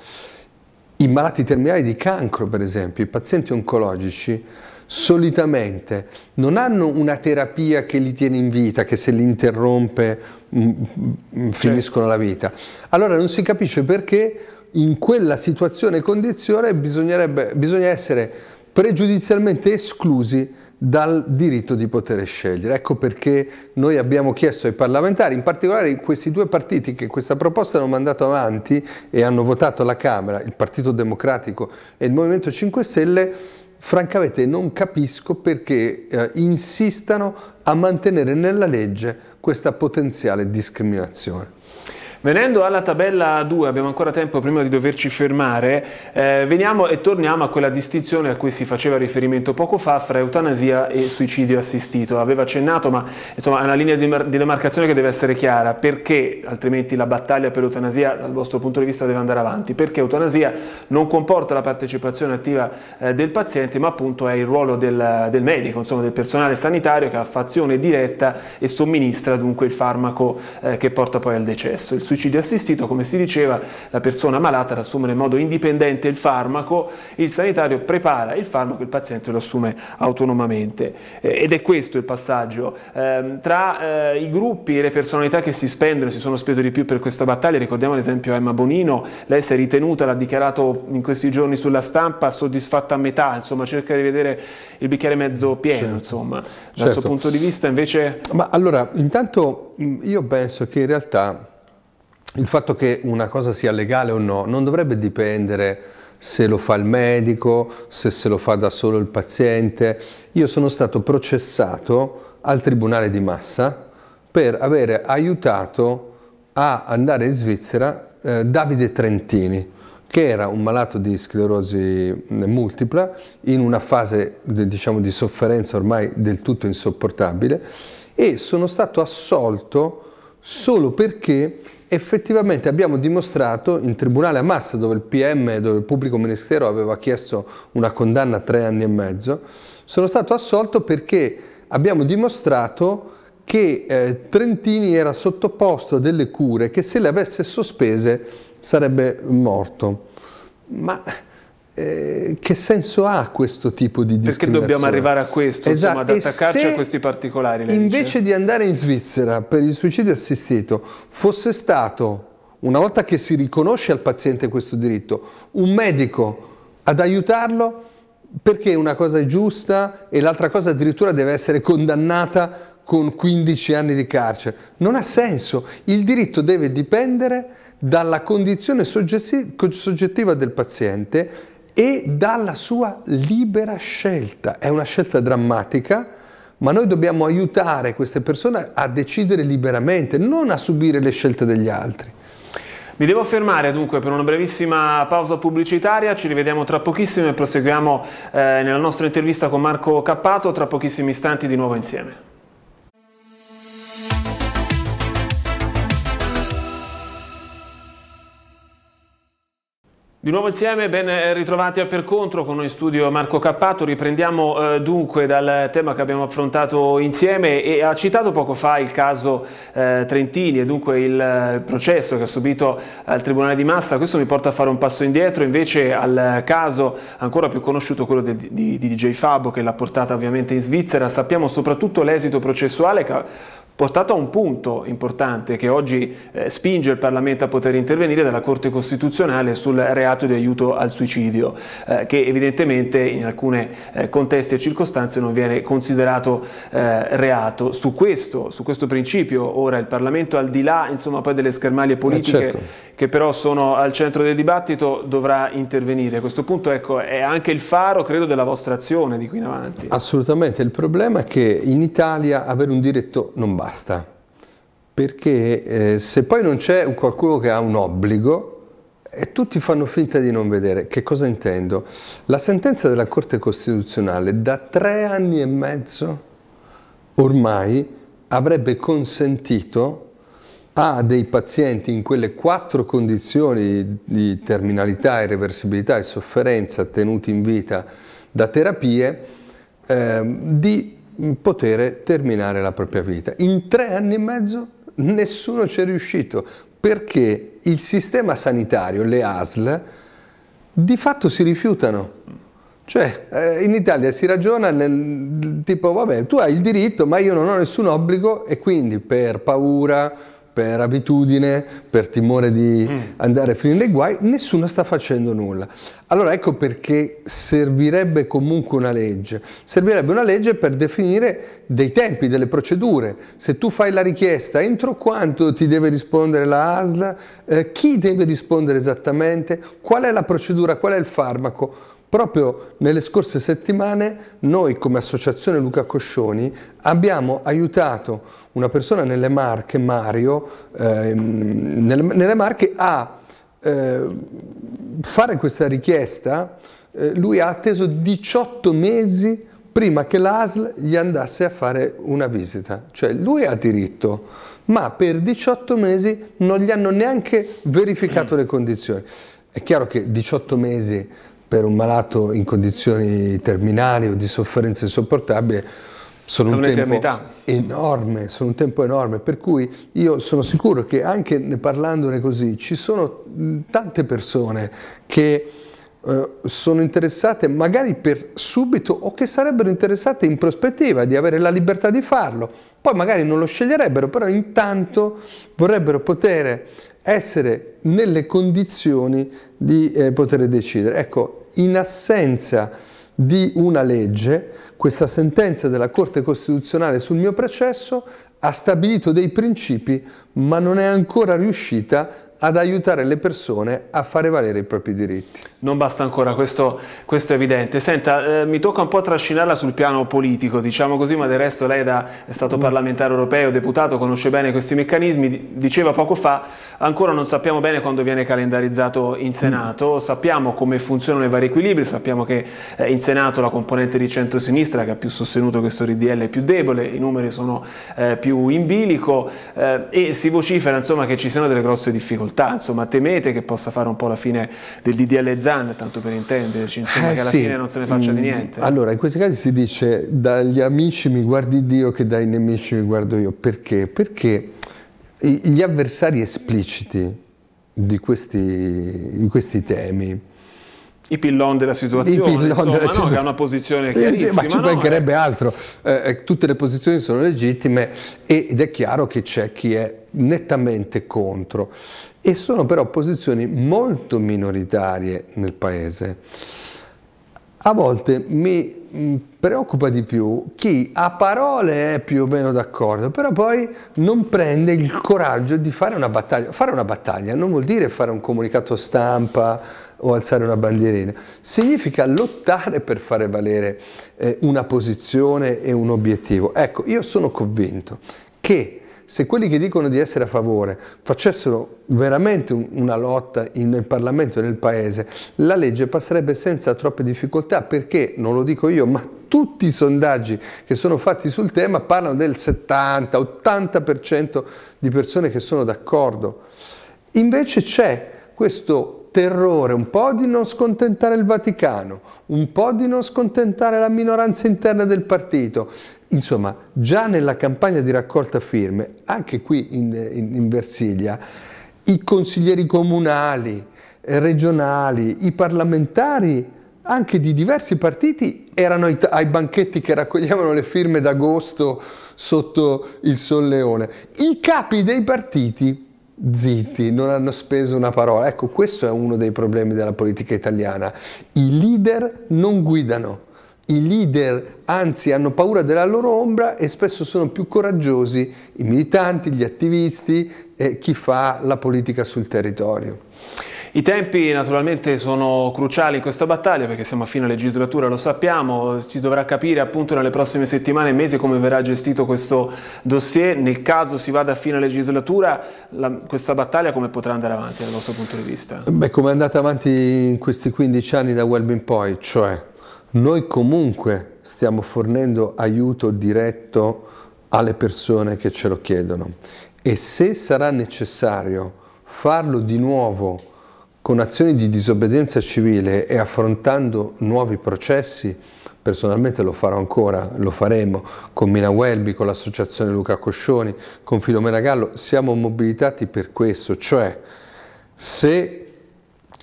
[SPEAKER 4] i malati terminali di cancro, per esempio, i pazienti oncologici, solitamente non hanno una terapia che li tiene in vita, che se li interrompe mm, mm, certo. finiscono certo. la vita. Allora non si capisce perché in quella situazione e condizione bisogna essere pregiudizialmente esclusi dal diritto di poter scegliere. Ecco perché noi abbiamo chiesto ai parlamentari, in particolare questi due partiti che questa proposta hanno mandato avanti e hanno votato la Camera, il Partito Democratico e il Movimento 5 Stelle, francamente non capisco perché eh, insistano a mantenere nella legge questa potenziale discriminazione.
[SPEAKER 2] Venendo alla tabella 2, abbiamo ancora tempo prima di doverci fermare, eh, veniamo e torniamo a quella distinzione a cui si faceva riferimento poco fa fra eutanasia e suicidio assistito. Aveva accennato, ma insomma è una linea di, demarcazione che deve essere chiara, perché altrimenti la battaglia per l'eutanasia dal vostro punto di vista deve andare avanti, perché eutanasia non comporta la partecipazione attiva eh, del paziente, ma appunto è il ruolo del, del medico, insomma del personale sanitario che ha fazione diretta e somministra dunque il farmaco eh, che porta poi al decesso. Il suicidio assistito, come si diceva, la persona malata ad assumere in modo indipendente il farmaco, il sanitario prepara il farmaco, e il paziente lo assume autonomamente. Eh, ed è questo il passaggio. Ehm, tra eh, i gruppi e le personalità che si spendono, si sono spese di più per questa battaglia, ricordiamo ad esempio Emma Bonino, lei si è ritenuta, l'ha dichiarato in questi giorni sulla stampa, soddisfatta a metà, insomma cerca di vedere il bicchiere mezzo pieno, certo. insomma. Dal
[SPEAKER 4] certo. suo punto di vista invece... Ma allora, intanto io penso che in realtà il fatto che una cosa sia legale o no non dovrebbe dipendere se lo fa il medico, se se lo fa da solo il paziente. Io sono stato processato al tribunale di massa per aver aiutato a andare in Svizzera eh, Davide Trentini, che era un malato di sclerosi mm, multipla in una fase diciamo, di sofferenza ormai del tutto insopportabile e sono stato assolto solo perché effettivamente abbiamo dimostrato in tribunale a Massa, dove il PM, dove il pubblico ministero aveva chiesto una condanna a tre anni e mezzo, sono stato assolto perché abbiamo dimostrato che eh, Trentini era sottoposto a delle cure che se le avesse sospese sarebbe morto. Ma eh, che senso ha questo tipo di discriminazione? Perché dobbiamo arrivare a questo, esatto. insomma, ad esatto, attaccarci a questi
[SPEAKER 2] particolari. Invece dice?
[SPEAKER 4] di andare in Svizzera per il suicidio assistito, fosse stato, una volta che si riconosce al paziente questo diritto, un medico ad aiutarlo perché una cosa è giusta e l'altra cosa addirittura deve essere condannata con 15 anni di carcere. Non ha senso, il diritto deve dipendere dalla condizione soggettiva del paziente e dalla sua libera scelta. È una scelta drammatica, ma noi dobbiamo aiutare queste persone a decidere liberamente, non a subire le scelte degli altri.
[SPEAKER 2] Mi devo fermare dunque per una brevissima pausa pubblicitaria, ci rivediamo tra pochissimo e proseguiamo eh, nella nostra intervista con Marco Cappato, tra pochissimi istanti di nuovo insieme. Di nuovo insieme, ben eh, ritrovati a Per Contro con noi in studio Marco Cappato. Riprendiamo eh, dunque dal tema che abbiamo affrontato insieme e ha citato poco fa il caso eh, Trentini e dunque il eh, processo che ha subito al Tribunale di Massa. Questo mi porta a fare un passo indietro invece al caso ancora più conosciuto, quello di, di, di DJ Fabo che l'ha portata ovviamente in Svizzera. Sappiamo soprattutto l'esito processuale che ha portato a un punto importante che oggi eh, spinge il Parlamento a poter intervenire dalla Corte Costituzionale sul reato di aiuto al suicidio, eh, che evidentemente in alcuni eh, contesti e circostanze non viene considerato eh, reato. Su questo, su questo, principio ora il Parlamento, al di là insomma, delle schermaglie
[SPEAKER 4] eh, politiche certo
[SPEAKER 2] che però sono al centro del dibattito dovrà intervenire. A questo punto ecco, è anche il faro, credo, della vostra azione di qui in avanti.
[SPEAKER 4] Assolutamente, il problema è che in Italia avere un diretto non basta, perché eh, se poi non c'è qualcuno che ha un obbligo, e eh, tutti fanno finta di non vedere. Che cosa intendo? La sentenza della Corte Costituzionale da tre anni e mezzo ormai avrebbe consentito ha dei pazienti in quelle quattro condizioni di terminalità, irreversibilità e sofferenza tenuti in vita da terapie, eh, di poter terminare la propria vita. In tre anni e mezzo nessuno ci è riuscito perché il sistema sanitario, le ASL, di fatto si rifiutano. Cioè, eh, in Italia si ragiona nel tipo, vabbè, tu hai il diritto, ma io non ho nessun obbligo e quindi per paura, per abitudine, per timore di mm. andare a finire nei guai, nessuno sta facendo nulla. Allora ecco perché servirebbe comunque una legge. Servirebbe una legge per definire dei tempi, delle procedure. Se tu fai la richiesta, entro quanto ti deve rispondere la ASL, eh, chi deve rispondere esattamente, qual è la procedura, qual è il farmaco Proprio nelle scorse settimane noi come associazione Luca Coscioni abbiamo aiutato una persona nelle Marche, Mario, eh, nelle, Marche a eh, fare questa richiesta. Eh, lui ha atteso 18 mesi prima che l'ASL gli andasse a fare una visita. Cioè lui ha diritto, ma per 18 mesi non gli hanno neanche verificato le condizioni. È chiaro che 18 mesi per un malato in condizioni terminali o di sofferenza insopportabile sono un tempo enorme, sono un tempo enorme, per cui io sono sicuro che anche parlandone così ci sono tante persone che eh, sono interessate magari per subito o che sarebbero interessate in prospettiva di avere la libertà di farlo, poi magari non lo sceglierebbero, però intanto vorrebbero poter essere nelle condizioni di eh, poter decidere. Ecco, in assenza di una legge, questa sentenza della Corte Costituzionale sul mio processo ha stabilito dei principi, ma non è ancora riuscita a ad aiutare le persone a fare valere i propri diritti.
[SPEAKER 2] Non basta ancora, questo, questo è evidente. Senta, eh, mi tocca un po' trascinarla sul piano politico, diciamo così, ma del resto lei da, è stato mm. parlamentare europeo, deputato, conosce bene questi meccanismi. Diceva poco fa, ancora non sappiamo bene quando viene calendarizzato in mm. Senato, sappiamo come funzionano i vari equilibri, sappiamo che eh, in Senato la componente di centrosinistra che ha più sostenuto questo RDL è più debole, i numeri sono eh, più in bilico eh, e si vocifera insomma che ci siano delle grosse difficoltà difficoltà, insomma temete che possa fare un po' la fine del DDL ZAN, tanto per intenderci, insomma eh, che alla sì. fine non se ne faccia di mm, niente.
[SPEAKER 4] Allora, in questi casi si dice dagli amici mi guardi Dio che dai nemici mi guardo io, perché? Perché gli avversari espliciti di questi, di questi temi,
[SPEAKER 2] i pillon della
[SPEAKER 4] situazione, I pillon insomma, della no, situazione. che ha una posizione sì, chiarissima. Sì, ma ci no, mancherebbe eh. altro, eh, tutte le posizioni sono legittime ed è chiaro che c'è chi è nettamente contro e sono però posizioni molto minoritarie nel paese. A volte mi mm, preoccupa di più chi a parole è più o meno d'accordo, però poi non prende il coraggio di fare una battaglia. Fare una battaglia non vuol dire fare un comunicato stampa o alzare una bandierina, significa lottare per fare valere eh, una posizione e un obiettivo. Ecco, io sono convinto che se quelli che dicono di essere a favore facessero veramente una lotta in, nel Parlamento e nel Paese, la legge passerebbe senza troppe difficoltà perché, non lo dico io, ma tutti i sondaggi che sono fatti sul tema parlano del 70-80% di persone che sono d'accordo. Invece c'è questo terrore, un po' di non scontentare il Vaticano, un po' di non scontentare la minoranza interna del partito. Insomma, già nella campagna di raccolta firme, anche qui in, in, in Versilia, i consiglieri comunali, eh, regionali, i parlamentari anche di diversi partiti erano ai, ai banchetti che raccoglievano le firme d'agosto sotto il solleone. I capi dei partiti zitti, non hanno speso una parola. Ecco, questo è uno dei problemi della politica italiana. I leader non guidano i leader anzi hanno paura della loro ombra e spesso sono più coraggiosi i militanti, gli attivisti e chi fa la politica sul territorio.
[SPEAKER 2] I tempi naturalmente sono cruciali in questa battaglia perché siamo a fine legislatura, lo sappiamo, si dovrà capire appunto nelle prossime settimane e mesi come verrà gestito questo dossier, nel caso si vada a fine legislatura la, questa battaglia come potrà andare avanti dal vostro punto di vista?
[SPEAKER 4] Beh come è andata avanti in questi 15 anni da in poi, cioè noi comunque stiamo fornendo aiuto diretto alle persone che ce lo chiedono e se sarà necessario farlo di nuovo con azioni di disobbedienza civile e affrontando nuovi processi, personalmente lo farò ancora, lo faremo con Mina Welby, con l'associazione Luca Coscioni, con Filomena Gallo, siamo mobilitati per questo, cioè se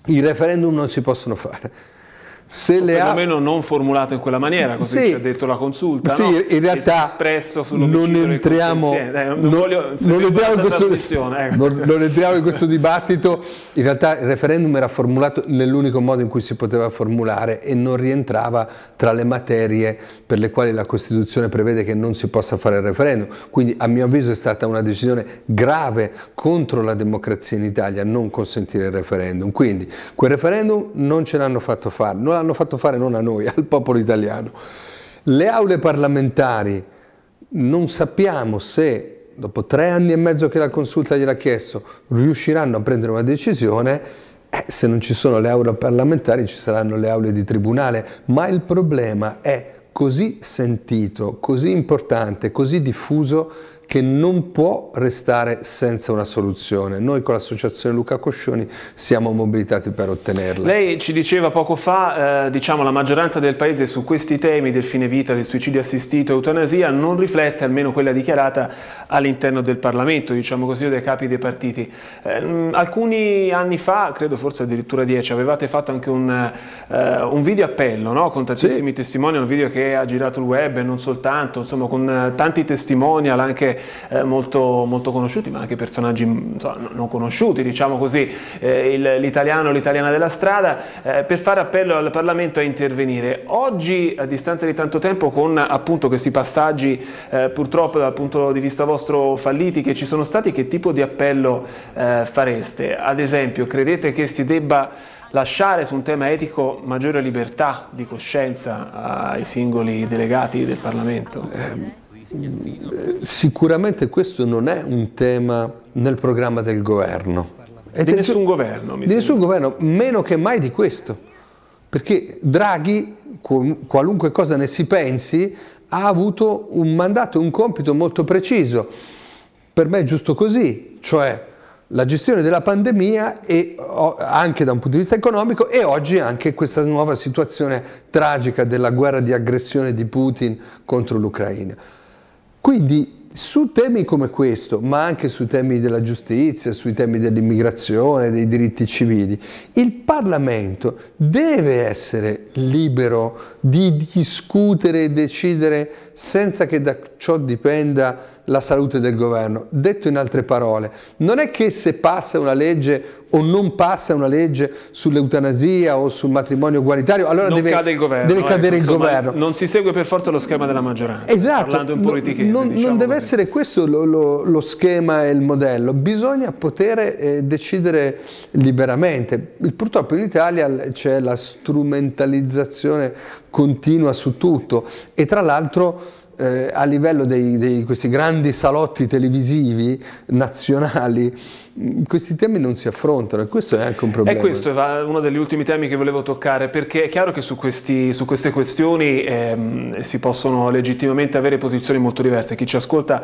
[SPEAKER 4] i referendum non si possono fare, se o le ha...
[SPEAKER 2] perlomeno non formulato in quella maniera, così sì, ci ha detto la consulta. Sì, no? in realtà espresso non entriamo, eh, non, non, voglio, entriamo questo, ecco. non entriamo
[SPEAKER 4] in questo dibattito. In realtà il referendum era formulato nell'unico modo in cui si poteva formulare e non rientrava tra le materie per le quali la Costituzione prevede che non si possa fare il referendum. Quindi a mio avviso è stata una decisione grave contro la democrazia in Italia non consentire il referendum. Quindi quel referendum non ce l'hanno fatto fare, non l'hanno fatto fare non a noi, al popolo italiano. Le aule parlamentari, non sappiamo se dopo tre anni e mezzo che la consulta gliel'ha chiesto riusciranno a prendere una decisione, eh, se non ci sono le aule parlamentari ci saranno le aule di tribunale, ma il problema è così sentito, così importante, così diffuso che non può restare senza una soluzione. Noi con l'associazione Luca Coscioni siamo mobilitati per ottenerla.
[SPEAKER 2] Lei ci diceva poco fa, eh, diciamo la maggioranza del paese su questi temi del fine vita, del suicidio assistito e eutanasia non riflette almeno quella dichiarata all'interno del Parlamento, diciamo così, o dai capi dei partiti. Eh, alcuni anni fa, credo forse addirittura dieci, avevate fatto anche un, eh, un video appello no? con tantissimi sì. testimonial, un video che ha girato il web e non soltanto, insomma con eh, tanti testimonial anche eh, molto, molto, conosciuti, ma anche personaggi mm, insomma, non conosciuti, diciamo così, eh, l'italiano o l'italiana della strada, eh, per fare appello al Parlamento a intervenire. Oggi, a distanza di tanto tempo, con appunto questi passaggi eh, purtroppo dal punto di vista vostro falliti che ci sono stati, che tipo di appello eh, fareste? Ad esempio, credete che si debba lasciare su un tema etico maggiore libertà di coscienza ai singoli delegati del Parlamento? Eh,
[SPEAKER 4] Sicuramente questo non è un tema nel programma del governo. Di nessun governo, mi Di nessun governo, meno che mai di questo. Perché Draghi, qualunque cosa ne si pensi, ha avuto un mandato e un compito molto preciso. Per me è giusto così, cioè la gestione della pandemia e anche da un punto di vista economico e oggi anche questa nuova situazione tragica della guerra di aggressione di Putin contro l'Ucraina. Quindi su temi come questo, ma anche su temi della giustizia, sui temi dell'immigrazione, dei diritti civili, il Parlamento deve essere libero di discutere e decidere senza che da ciò dipenda la salute del governo. Detto in altre parole, non è che se passa una legge o non passa una legge sull'eutanasia o sul matrimonio ugualitario, allora non deve, cade il governo, deve eh, cadere insomma, il governo.
[SPEAKER 2] Non si segue per forza lo schema della maggioranza. Esatto. Parlando in politichese.
[SPEAKER 4] Non, diciamo non deve così. essere questo lo, lo, lo, schema e il modello. Bisogna poter eh, decidere liberamente. Purtroppo in Italia c'è la strumentalizzazione continua su tutto e tra l'altro eh, a livello di questi grandi salotti televisivi nazionali questi temi non si affrontano e questo è anche un problema. E questo
[SPEAKER 2] è uno degli ultimi temi che volevo toccare perché è chiaro che su, questi, su queste questioni ehm, si possono legittimamente avere posizioni molto diverse. Chi ci ascolta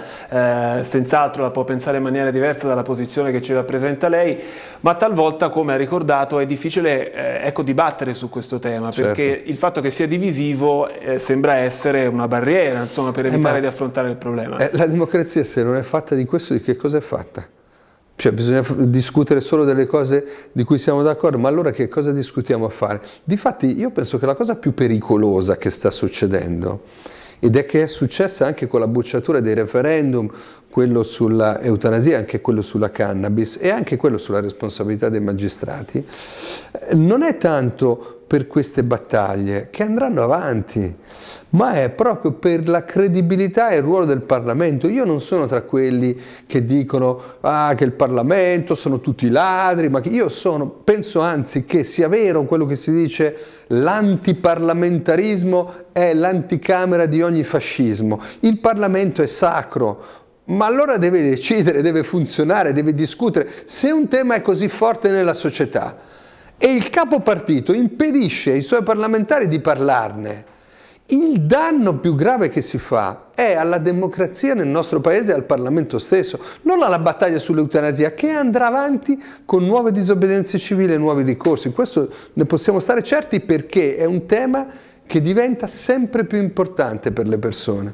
[SPEAKER 2] eh, senz'altro la può pensare in maniera diversa dalla posizione che ci rappresenta lei, ma talvolta, come ha ricordato, è difficile eh, ecco, dibattere su questo tema certo. perché certo. il fatto che sia divisivo eh, sembra essere una barriera insomma, per eh, evitare di affrontare il
[SPEAKER 4] problema. Eh, la democrazia se non è fatta di questo, di che cosa è fatta? Cioè bisogna discutere solo delle cose di cui siamo d'accordo, ma allora che cosa discutiamo a fare? Difatti io penso che la cosa più pericolosa che sta succedendo, ed è che è successa anche con la bocciatura dei referendum, quello sulla eutanasia, anche quello sulla cannabis e anche quello sulla responsabilità dei magistrati, eh, non è tanto per queste battaglie che andranno avanti ma è proprio per la credibilità e il ruolo del Parlamento. Io non sono tra quelli che dicono ah, che il Parlamento sono tutti ladri, ma io sono, penso anzi che sia vero quello che si dice l'antiparlamentarismo è l'anticamera di ogni fascismo. Il Parlamento è sacro, ma allora deve decidere, deve funzionare, deve discutere. Se un tema è così forte nella società e il capo partito impedisce ai suoi parlamentari di parlarne, il danno più grave che si fa è alla democrazia nel nostro paese e al Parlamento stesso, non alla battaglia sull'eutanasia che andrà avanti con nuove disobbedienze civili e nuovi ricorsi. Questo ne possiamo stare certi perché è un tema che diventa sempre più importante per le persone.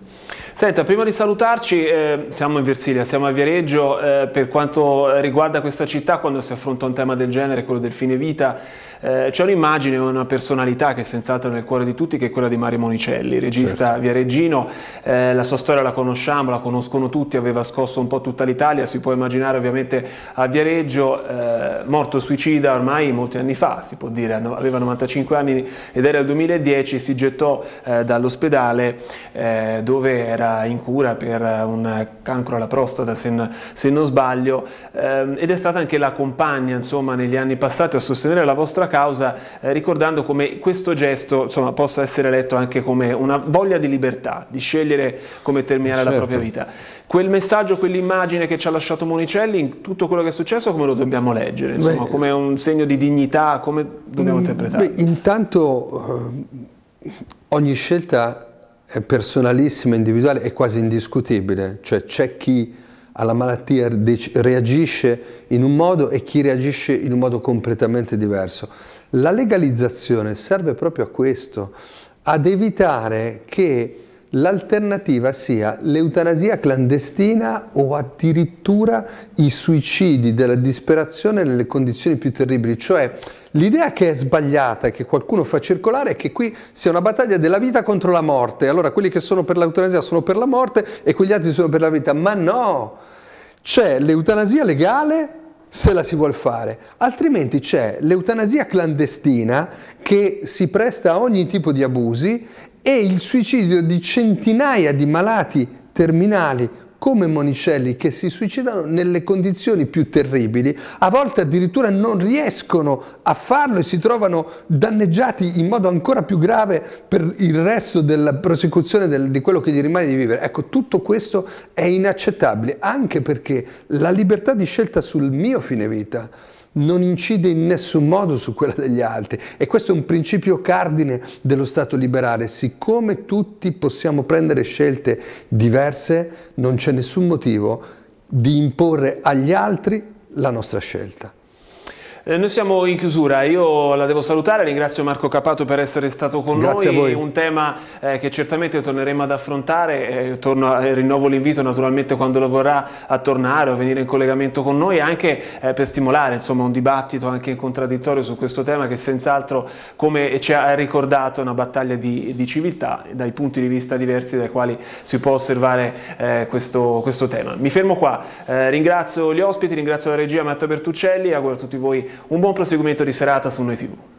[SPEAKER 2] Senta, prima di salutarci, eh, siamo in Versilia, siamo a Viareggio, eh, per quanto riguarda questa città, quando si affronta un tema del genere, quello del fine vita, eh, c'è un'immagine, una personalità che è senz'altro nel cuore di tutti, che è quella di Mario Monicelli, regista certo. viareggino. Eh, la sua storia la conosciamo, la conoscono tutti, aveva scosso un po' tutta l'Italia, si può immaginare ovviamente a Viareggio, eh, morto suicida ormai molti anni fa, si può dire, aveva 95 anni ed era il 2010, si gettò eh, dall'ospedale eh, dove era in cura per un cancro alla prostata, se, se non sbaglio, ehm, ed è stata anche la compagna, insomma, negli anni passati a sostenere la vostra sua causa, eh, ricordando come questo gesto insomma, possa essere letto anche come una voglia di libertà, di scegliere come terminare certo. la propria certo. vita. Quel messaggio, quell'immagine che ci ha lasciato Monicelli, in tutto quello che è successo, come lo dobbiamo leggere? Insomma, beh, come un segno di dignità, come dobbiamo mm, interpretarlo?
[SPEAKER 4] Beh, intanto eh, ogni scelta è personalissima, individuale, è quasi indiscutibile, cioè c'è chi alla malattia reagisce in un modo e chi reagisce in un modo completamente diverso. La legalizzazione serve proprio a questo, ad evitare che l'alternativa sia l'eutanasia clandestina o addirittura i suicidi della disperazione nelle condizioni più terribili, cioè L'idea che è sbagliata e che qualcuno fa circolare è che qui sia una battaglia della vita contro la morte. Allora quelli che sono per l'eutanasia sono per la morte e quegli altri sono per la vita. Ma no! C'è l'eutanasia legale se la si vuole fare, altrimenti c'è l'eutanasia clandestina che si presta a ogni tipo di abusi e il suicidio di centinaia di malati terminali come Monicelli che si suicidano nelle condizioni più terribili, a volte addirittura non riescono a farlo e si trovano danneggiati in modo ancora più grave per il resto della prosecuzione del, di quello che gli rimane di vivere. Ecco, tutto questo è inaccettabile, anche perché la libertà di scelta sul mio fine vita non incide in nessun modo su quella degli altri e questo è un principio cardine dello Stato liberale. Siccome tutti possiamo prendere scelte diverse, non c'è nessun motivo di imporre agli altri la nostra scelta.
[SPEAKER 2] Eh, noi siamo in chiusura, io la devo salutare, ringrazio Marco Capato per essere stato con Grazie noi, un tema eh, che certamente torneremo ad affrontare, eh, torno, eh, rinnovo l'invito naturalmente quando lo vorrà a tornare o venire in collegamento con noi, anche eh, per stimolare insomma, un dibattito anche in contraddittorio su questo tema che senz'altro come ci ha ricordato è una battaglia di, di, civiltà dai punti di vista diversi dai quali si può osservare eh, questo, questo, tema. Mi fermo qua, ringrazio gli ospiti, ringrazio la regia Matteo Bertuccelli, auguro a tutti voi un buon proseguimento di serata su Noi TV.